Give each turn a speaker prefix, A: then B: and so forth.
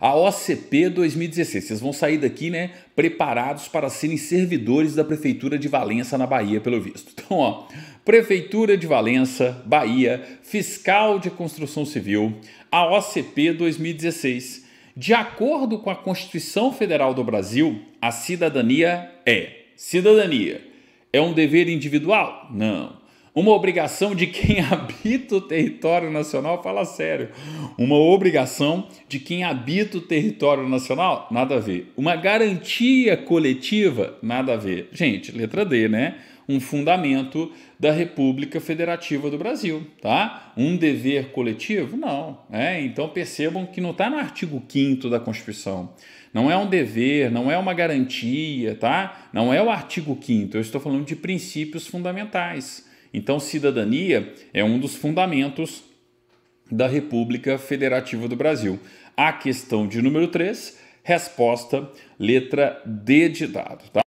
A: a OCP 2016. Vocês vão sair daqui, né, preparados para serem servidores da Prefeitura de Valença, na Bahia, pelo visto. Então, ó, Prefeitura de Valença, Bahia, Fiscal de Construção Civil, a OCP 2016. De acordo com a Constituição Federal do Brasil, a cidadania é cidadania. É um dever individual? Não uma obrigação de quem habita o território nacional, fala sério, uma obrigação de quem habita o território nacional, nada a ver. Uma garantia coletiva, nada a ver. Gente, letra D, né? Um fundamento da República Federativa do Brasil, tá? Um dever coletivo? Não. Né? Então percebam que não está no artigo 5 da Constituição. Não é um dever, não é uma garantia, tá? Não é o artigo 5 eu estou falando de princípios fundamentais então, cidadania é um dos fundamentos da República Federativa do Brasil. A questão de número 3, resposta letra D de dado, tá?